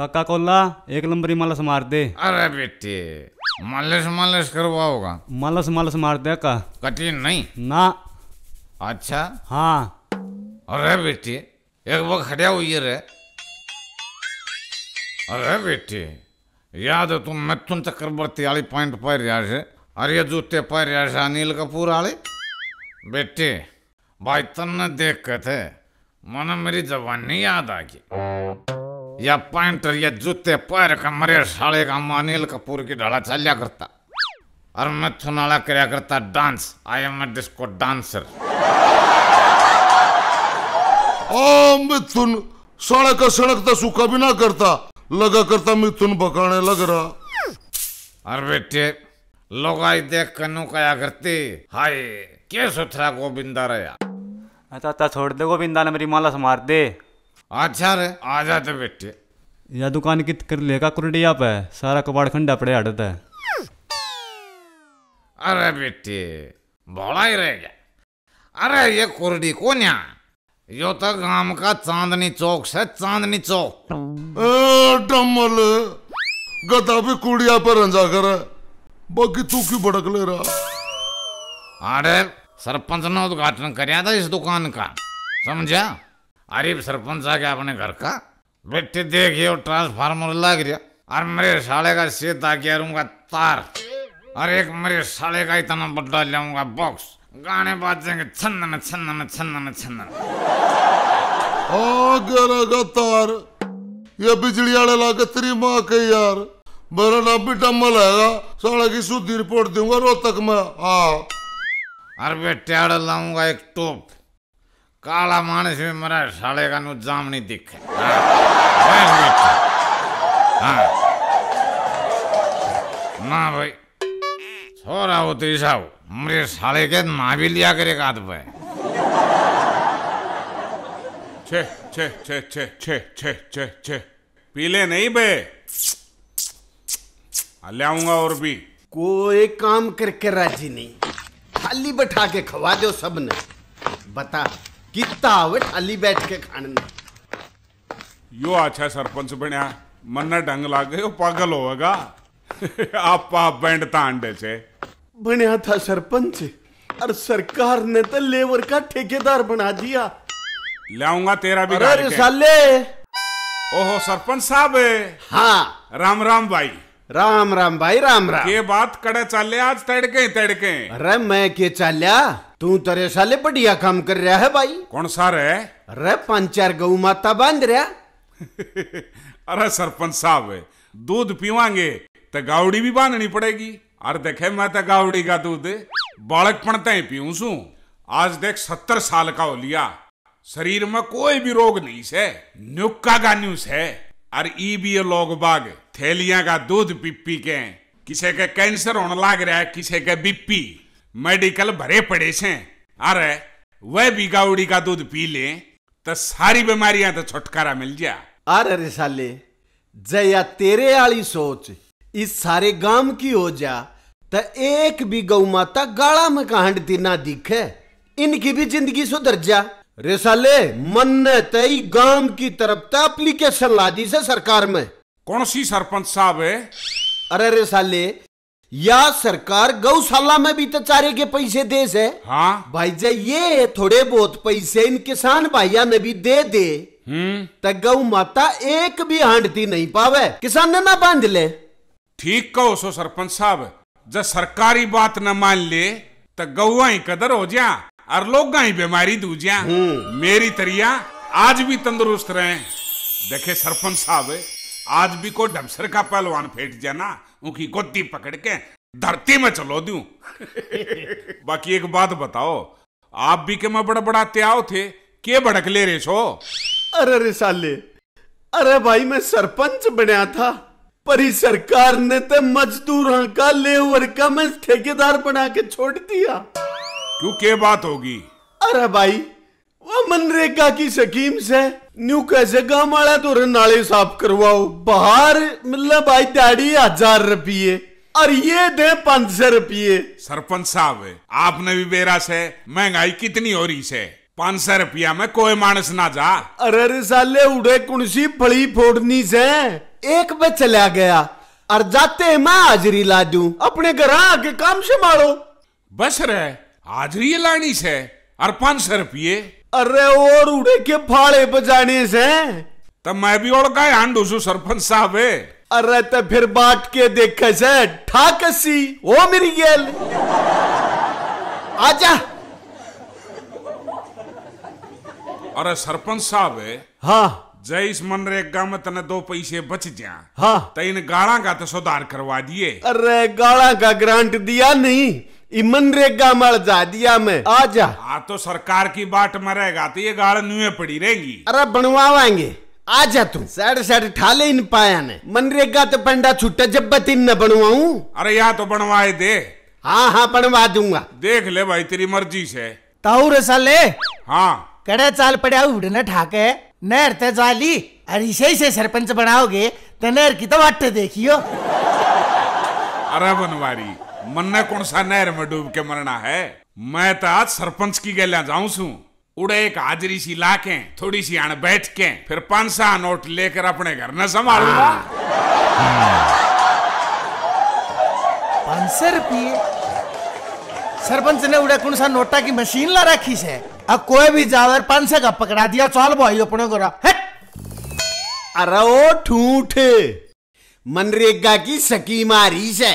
काका कोला एक नंबरी मालस मार दे अरे बेटे मालिश मालिश करवाओगा मालस मालस मार दे का कठिन नहीं ना अच्छा हाँ अरे बेटे एक बार खड़ा हुई रे अरे बेटे याद है तुम मैथुन चक्रवर्ती वाली पॉइंट पर रहा है अरे जूते पैर रहा अनिल कपूर वाली बेटे भाई तन्ने देख के थे मन मेरी जवानी याद आ गई या पॅन्ट या जूते पैर का मरे शाळे का अनिल कपूर की ढाला चालल्या करता और मैं थुनाला कर्या करता dance I am a disco dancer Mithun साड़ा का सड़कता तो सूखा भी ना करता लगा करता मिथुन बकाने लग रहा अरे बेटे लोग आई देख कनु कया करती हाय के सुथरा गोविंदा रहा आता अच्छा, अच्छा, छोड़ दे गोविंदा ने मेरी माला समार दे अच्छा रे आ जाते बेटे या दुकान कित कर लेगा कुरडिया पे सारा कबाड़ खंडा पड़े हटता है अरे बेटे भोला ही रह गया अरे ये कुरडी को न्या यो तो गांव का चांदनी चौक से चांदनी चौक डम्मल गधा भी कुड़िया पर रंजा कर बाकी तू क्यों भड़क ले रहा अरे सरपंच ने उद्घाटन कराया था इस दुकान का समझा अरे सरपंच आ गया अपने घर का बेटे देखियो ट्रांसफार्मर लग रहा और मेरे साले का सीधा रूंगा तार और एक मेरे साले का इतना बड्डा लाऊंगा बॉक्स गाने बाजेंगे छन्न में छन्न में छन्न में छन्न तार ये बिजली वाले लाके तेरी माँ के यार मेरा नाम भी डम्बल हैगा साले की सुधी रिपोर्ट दूंगा रोहतक में हाँ अरे बेटे लाऊंगा एक टोप काला मानस भी मरा साले का नु नहीं दिखे हाँ, हाँ। ना भाई छोरा हो तो ईसाओ मेरे साले के ना भी लिया करे कात पे छे छे छे छे छे छे छे छे पीले नहीं बे हाँ, ले आऊंगा और भी कोई काम करके राजी नहीं खाली बैठा के खवा दो सबने बता अली बैठ के खाने यो अच्छा सरपंच बनया मन्ना ढंग लाग गयो पागल होगा आप आप बैंड तांडे से बनया था सरपंच और सरकार ने तो लेबर का ठेकेदार बना दिया लाऊंगा तेरा भी अरे साले ओहो सरपंच साहब हाँ राम राम भाई राम राम भाई राम राम ये बात कड़े चाले आज तड़के तड़के अरे मैं के चालिया तू तेरे साले बढ़िया काम कर रहा है भाई कौन सा रे अरे पांच चार गऊ माता बांध रहा अरे सरपंच साहब दूध पीवांगे तो गावड़ी भी बांधनी पड़ेगी अरे देखे मैं तो गावड़ी का दूध बालक पढ़ते ही पीऊ सू आज देख सत्तर साल का हो लिया शरीर में कोई भी रोग नहीं से नुक्का का न्यूज है और ई भी लोग बाग थैलिया का दूध पीपी के किसे के कैंसर होने लाग रहा है किसे के बीपी मेडिकल भरे पड़े से अरे वह बिगावड़ी का दूध पी ले तो सारी बीमारियां तो छुटकारा मिल जा अरे रिसाले जया तेरे आली सोच इस सारे गांव की हो जा तो एक भी गौ माता गाड़ा में कहांडती ना दिखे इनकी भी जिंदगी सुधर जा रिसाले मन ने तई गांव की तरफ तो एप्लीकेशन ला दी से सरकार में कौन सी सरपंच साहब है अरे रिसाले या सरकार गौशाला में भी तो चारे के पैसे दे से हाँ भाई जय ये थोड़े बहुत पैसे इन किसान भाइया ने भी दे दे हम्म। तो गौ माता एक भी हांडती नहीं पावे किसान ने ना बांध ले ठीक कहो सो सरपंच साहब जब सरकारी बात न मान ले तो गौवा ही कदर हो जा और लोग ही बीमारी जा हम्म। मेरी तरिया आज भी तंदुरुस्त रहे देखे सरपंच साहब आज भी को डबसर का पहलवान फेंट जाना उनकी गोदी पकड़ के धरती में चलो दू बाकी एक बात बताओ आप भी के मैं बड़ा बड़ा त्याव थे के भड़क ले रे सो अरे रिसाले अरे भाई मैं सरपंच बनया था पर सरकार ने तो मजदूर का लेवर का मैं ठेकेदार बना के छोड़ दिया क्यों के बात होगी अरे भाई मनरेगा की स्कीम से न्यू कैसे गांव वाला तो नाले साफ करवाओ बाहर मतलब आई दाड़ी हजार रुपये और ये दे पांच सौ रुपये सरपंच साहब आपने भी बेरा से महंगाई कितनी हो रही से पांच सौ रुपया में कोई मानस ना जा अरे साले उड़े कुंसी फली फोड़नी से एक पे चला गया और जाते मैं हाजरी ला दू अपने घर आके काम से मारो बस रे हाजरी लानी से और पाँच सौ रुपये अरे और उड़े के फाड़े बजाने से तब मैं भी और का हांडू सरपंच साहब है अरे तो फिर बाट के देखे से ठाकसी ओ मेरी गेल आजा अरे सरपंच साहब है हाँ जय इस मनरेगा में तने दो पैसे बच जा हाँ तो इन गाड़ा का तो सुधार करवा दिए अरे गाड़ा का ग्रांट दिया नहीं मनरेगा मल जा दिया में आ जा आ तो सरकार की बाट मरेगा तो ये गाड़ नुए पड़ी रहेगी अरे बनवाएंगे आ जा तू सैड सैड ठाले इन पाया ने मनरेगा तो पंडा छुट्टा जब बतीन न बनवाऊ अरे यहाँ तो बनवाए दे हाँ हाँ बनवा दूंगा देख ले भाई तेरी मर्जी से ताऊ रसा ले हाँ कड़े चाल पड़े उड़ना ठाके नहर ते जाली अरे इसे से सरपंच बनाओगे तो नहर की तो वाटे देखियो अरे बनवारी मन्ने कौन सा नहर में डूब के मरना है मैं तो आज सरपंच की गलिया जाऊं सू उड़े एक हाजरी सी लाके थोड़ी सी आण बैठ के फिर पांच सा नोट लेकर अपने घर न संभालूंगा हाँ। हाँ। रुपये सरपंच ने उड़े कौन सा नोटा की मशीन ला रखी से अब कोई भी जावर पांच सौ का पकड़ा दिया चाल भाई अपने को अरे ओ ठूठे मनरेगा की सकी मारी से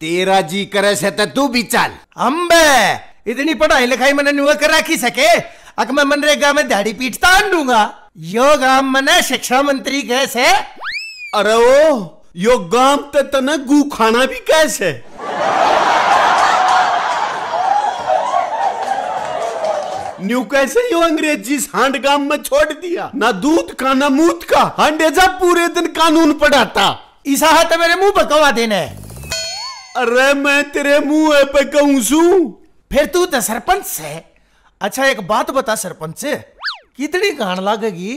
तेरा जी करे से तो तू भी चल अम्बे इतनी पढ़ाई लिखाई मैंने नुआ कर रखी सके अक मैं मनरेगा में दाढ़ी पीटता आंडूंगा यो गांव मने शिक्षा मंत्री कैसे अरे ओ यो गाम ते तो तने गू खाना भी कैसे न्यू कैसे यो अंग्रेजी हांड गांव में छोड़ दिया ना दूध का ना मूत का हांडेजा पूरे दिन कानून पढ़ाता ईसा हाथ मेरे मुंह पकवा देने अरे मैं तेरे मुंह पे कहूं सू फिर तू तो सरपंच से अच्छा एक बात बता सरपंच से कितनी घाण लागेगी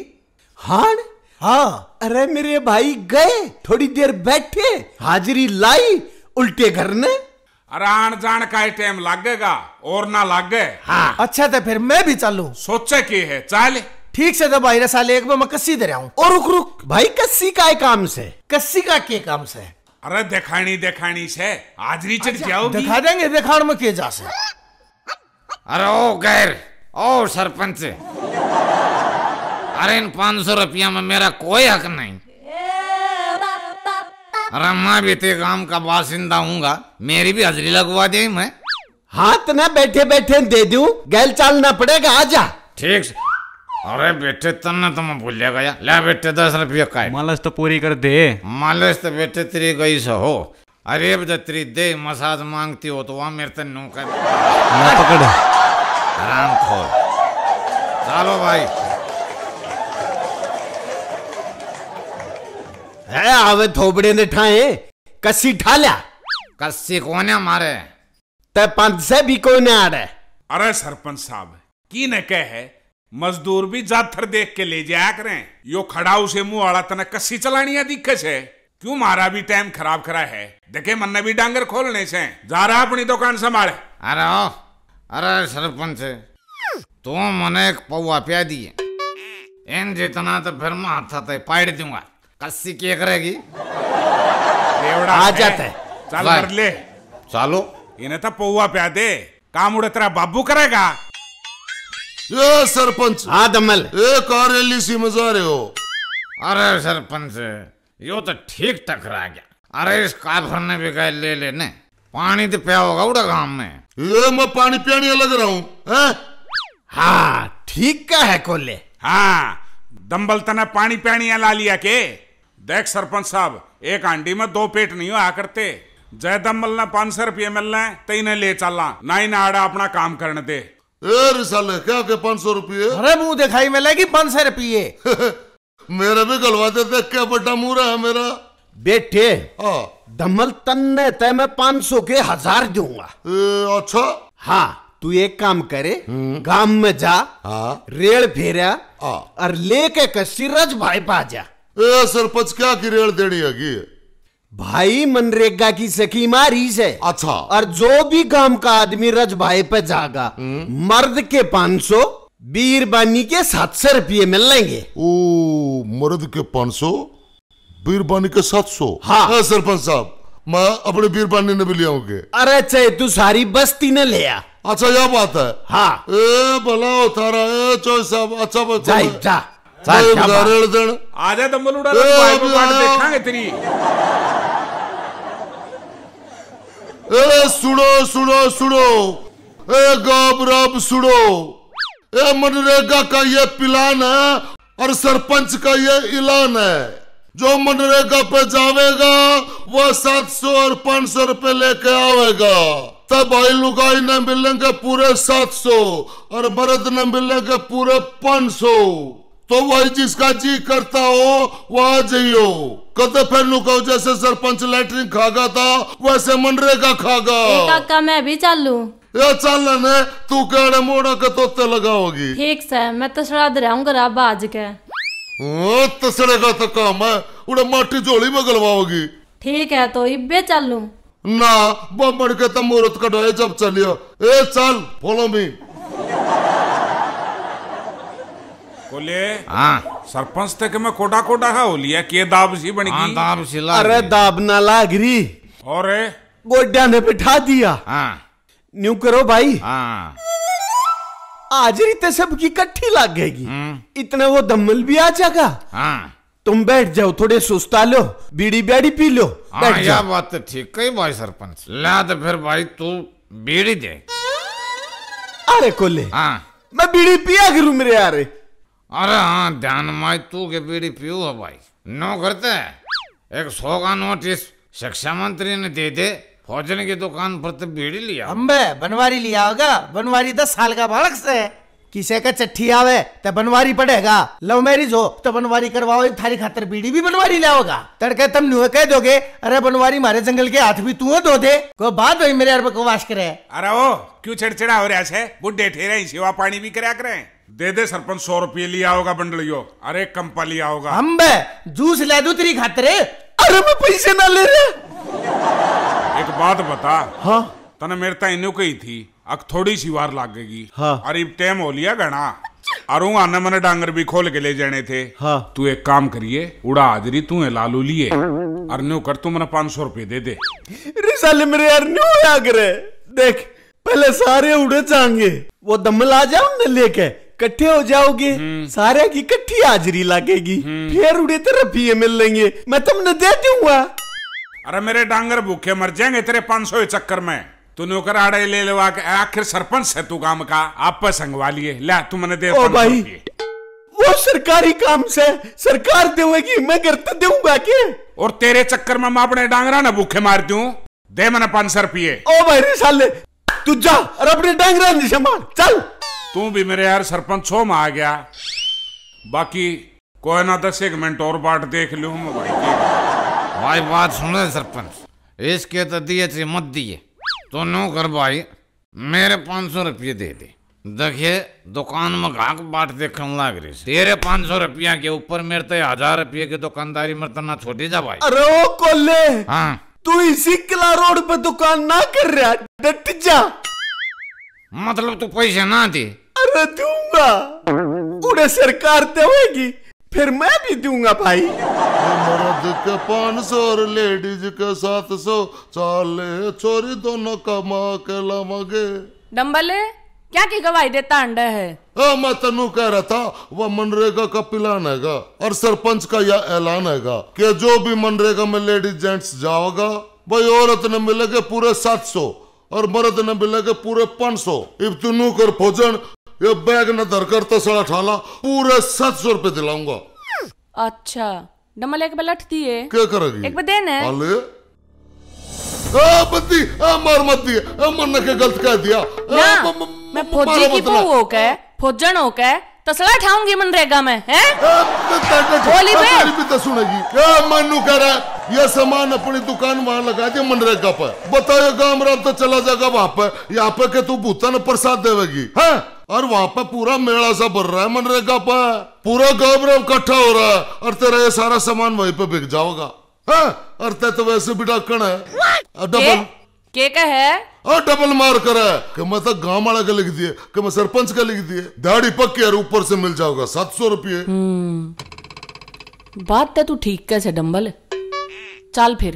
हाँ हाँ अरे मेरे भाई गए थोड़ी देर बैठे हाजिरी लाई उल्टे घर ने अरे आन जान का टाइम लगेगा और ना लागे हाँ अच्छा तो फिर मैं भी चलू सोचे की है चल ठीक से तो भाई साले एक बार मैं कस्सी दे रहा हूँ और रुक रुक भाई कस्सी का काम से कस्सी का के काम से अरे देखाणी देखाणी से हाजरी चढ़ अच्छा, जाओगी दिखा देंगे देखाण में के जा से अरे ओ गैर ओ सरपंच अरे इन पाँच सौ रुपया में मेरा कोई हक नहीं अरे मैं भी ते गांव का बासिंदा हूँ मेरी भी हाजरी लगवा दे मैं हाथ ना बैठे बैठे दे दू गैल चालना पड़ेगा आजा ठीक से अरे बेटे तन्ने तो मैं भूल गया ले बेटे दस रुपये का मालिश तो पूरी कर दे मालिश तो बेटे तेरी गई से हो अरे बेटे तेरी दे मसाज मांगती हो तो वहां मेरे ते तो कर पकड़ आराम खोल चलो भाई है आवे थोबड़े ने ठाए कस्सी ठा लिया कस्सी कोने मारे ते पंच से भी कोने आ रहे अरे सरपंच साहब की न कह है मजदूर भी जाथर देख के ले जाया करें यो खड़ा उसे मुंह आड़ा तना कस्सी चलानी है दिखे से क्यों मारा भी टाइम खराब करा है देखे मन भी डांगर खोलने से जा रहा अपनी दुकान संभाले अरे अरे सरपंच तुम मने एक पौवा प्या दिए इन जितना तो फिर मैं हाथ हाथ पाड़ दूंगा कस्सी की करेगी रहेगी आ जाते चल ले चलो इन्हें तो पौवा प्या दे काम उड़े तेरा बाबू करेगा सरपंच हाँ दमल ए मजा रहे हो अरे सरपंच यो तो ठीक टकरा गया अरे इस काफर ने भी कह ले लेने पानी तो पिया होगा उड़ा गांव में ये मैं पानी पियाने लग रहा हूँ हाँ ठीक का है कोले हाँ दम्बल तना पानी पियानिया ला लिया के देख सरपंच साहब एक आंडी में दो पेट नहीं हो आ करते दम्बल ने पांच सौ रुपये मिलना है तो इन्हें ले चलना ना ही ना आड़ा अपना काम करने दे साले क्या के पांच सौ रुपये अरे मुंह दिखाई में लगी पाँच सौ रुपये मेरा भी गलवा देते क्या बड़ा मुंह रहा मेरा बेटे हाँ। दमल तन्ने तय मैं पांच सौ के हजार दूंगा अच्छा हाँ तू एक काम करे हम्म। गांव में जा हाँ? रेल फेरा हाँ। और लेके कसीरज भाई पा जा ए सरपंच क्या की रेल देनी है भाई मनरेगा की सखी मारी से अच्छा और जो भी गांव का आदमी रज भाई पे जागा हम्म। मर्द के पांच सौ बीरबानी के सात सौ रुपये मिल लेंगे ओ मर्द के पांच सौ बीरबानी के सात सौ हाँ, हाँ सरपंच साहब मैं अपने बीरबानी ने भी ले आऊंगे अरे चाहे अच्छा, तू सारी बस्ती ने ले आ अच्छा यह बात है हाँ ए भला होता रहा चौधरी साहब अच्छा बच्चा जा, जा, जा, जा, जा, जा, जा, जा, जा, जा, ए सुनो सुनो सुनो ए गब रब सुनो ए मनरेगा का ये प्लान है और सरपंच का ये ऐलान है जो मनरेगा पे जावेगा वो सात सौ और पांच सौ रुपए लेके आवेगा तब भाई लुगाई न मिलेंगे पूरे सात सौ और मरद न मिलेंगे पूरे पांच सौ तो वही जिसका जी करता हो वहां जियो कदे फिर कहो जैसे सरपंच लेटरिन खागा था वैसे मनरेगा खागा काका मैं भी चालू ये चल तू कह मोड़ा के तोते लगाओगी ठीक से मैं तसड़ा हूँ राब आज के तसड़े का तो काम है उड़े माटी झोली में गलवाओगी ठीक है तो चल चालू ना बम के तो मुहूर्त कटाए जब चलियो ए चल फॉलो मी बोले हाँ सरपंच तक में कोटा कोटा है बोलिया के दाब सी बन हाँ, गई दाब सी ला अरे दाब ना लाग रही और गोड्डा ने बिठा दिया हाँ न्यू करो भाई हाँ आज रीते की इकट्ठी लग गएगी हम्म। इतने वो दम्मल भी आ जाएगा हाँ तुम बैठ जाओ थोड़े सुस्ता लो बीड़ी बैड़ी पी लो हाँ, बैठ जाओ बात तो ठीक है भाई सरपंच ला तो फिर भाई तू बीड़ी दे अरे कोले हाँ मैं बीड़ी पिया करूं मेरे यारे अरे हाँ ध्यान माई तू के पीढ़ी पीओ है भाई नो करते है एक सौ का नोटिस शिक्षा मंत्री ने दे दे फौजन की दुकान पर तो बीड़ी लिया अम्बे बनवारी लिया होगा बनवारी दस साल का बालक से है किसे का चट्ठी आवे तो बनवारी पड़ेगा लव मैरिज हो तो बनवारी करवाओ थारी खातर बीड़ी भी बनवारी आओगा तड़के तुम नुह कह दोगे अरे बनवारी मारे जंगल के हाथ भी तू दो दे को बात हो मेरे अरब को वाश करे अरे वो क्यों छिड़छिड़ा हो रहा है बुढ़े ठेरे सेवा पानी भी करा करे दे दे सरपंच सौ रुपये लिया होगा बंडलियो अरे कंपा लिया होगा हम बे जूस ले दू तेरी खातरे अरे मैं पैसे ना ले रहे एक बात बता हाँ तने मेरे ता इन्हों कही थी अग थोड़ी सी वार लागेगी हाँ। अरे टाइम हो लिया घना अरु आने मने डांगर भी खोल के ले जाने थे हाँ। तू एक काम करिए उड़ा हाजरी तू लालू लिए अरन्यू कर तू मैंने पांच सौ रुपये दे दे रिसाले मेरे अरन्यू होया देख पहले सारे उड़े जाएंगे वो दमल आ जाओ ना लेके कट्ठे हो जाओगे हम्म। सारे की कट्ठी हाजरी लगेगी हम्म। फिर उड़े तेरा पीए मिल लेंगे मैं तुमने दे दूंगा अरे मेरे डांगर भूखे मर जाएंगे तेरे पांच सौ चक्कर में तू नौकर आड़े ले लेवा के आखिर सरपंच है तू गांव का आप पर संगवा लिए ला तू मैंने दे ओ भाई वो सरकारी काम से सरकार देवेगी मैं करते तो दूंगा के और तेरे चक्कर में मैं अपने डांगरा ना भूखे मार दूं दे मैंने पांच सौ रुपये ओ भाई साले तू जा और अपने डांगरा नहीं संभाल चल तू भी मेरे यार सरपंच छो में आ गया बाकी कोई ना दस एक मिनट और बाट देख लू भाई भाई बात सुन सरपंच इसके तो दिए थे मत दिए तो नो कर भाई मेरे पाँच सौ रुपये दे दे देखिए दुकान में घाक बाट देखने लाग रही तेरे पाँच सौ रुपया के ऊपर मेरे तो हजार रुपये की दुकानदारी में तना तो छोटी जा भाई अरे ओ कोले हाँ तू इसी किला रोड पे दुकान ना कर रहा डट जा मतलब तू पैसे ना दे अरे दूंगा उड़े सरकार देगी तो फिर मैं भी दूंगा भाई मर्द के पान सौ लेडीज के सात सौ चाले छोरी दोनों कमा के लमगे डम्बले क्या की गवाही देता अंडा है ओ, मैं तनु कह रहा था वह मनरेगा का पिलान हैगा और सरपंच का यह ऐलान हैगा कि जो भी मनरेगा में लेडीज जेंट्स जाओगा भाई औरत ने मिलेगे पूरे सात सौ और मर्द ने मिलेगा पूरे पांच सौ इफ तुनू कर भोजन ये बैग न धर कर तसड़ा ठाला पूरे सात सौ रूपए दिलाऊंगा अच्छा डमल एक बार लठ दिए क्या करेगी एक बार देने अले आ बंदी आ मार मत दिए आ मन के गलत कह दिया ना आ, म, म, मैं फौजी की बहू हो के फौजन हो के तसला ठाऊंगी मनरेगा में हैं बोली बे तेरी भी तसुनेगी क्या मनु कह रहा ये सामान अपनी दुकान वहां लगा दे मनरेगा पर बताओ गांव रात तो चला जाएगा वहां पर यहाँ पर के तू भूतन प्रसाद देवेगी हैं और वहां पर पूरा मेला सा भर रहा है मनरेगा पर पूरा गांव गाँव इकट्ठा हो रहा है और तेरा ये सारा सामान वहीं पे बिक जाओगा हाँ, और ते तो वैसे भी डाकण है डबल के का है और डबल मार कर है कि मैं तो गाँव वाला का लिख दिए कि मैं सरपंच का लिख दिए दाढ़ी पक्की और ऊपर से मिल जाओगा सात सौ रुपये हम्म। बात तो तू ठीक कैसे डम्बल हम्म। चल फिर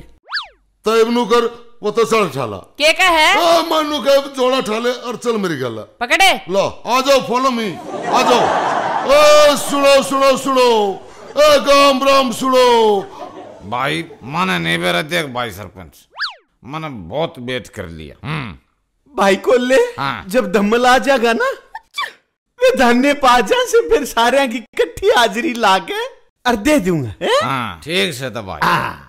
तो तय कर वो तो चल ठाला के का है ओ मानू के जोड़ा ठाले और चल मेरी गला पकड़े लो आ जाओ फॉलो मी आ जाओ ओ सुनो सुनो सुनो ए गाम राम सुनो भाई माने नहीं बेरा देख भाई सरपंच माने बहुत बेट कर लिया हम्म भाई को ले हाँ। जब धम्मल आ जाएगा ना वे धन्य पाजा से फिर सारे की इकट्ठी हाजिरी लाके और दे दूंगा हाँ, ठीक से तो भाई हाँ।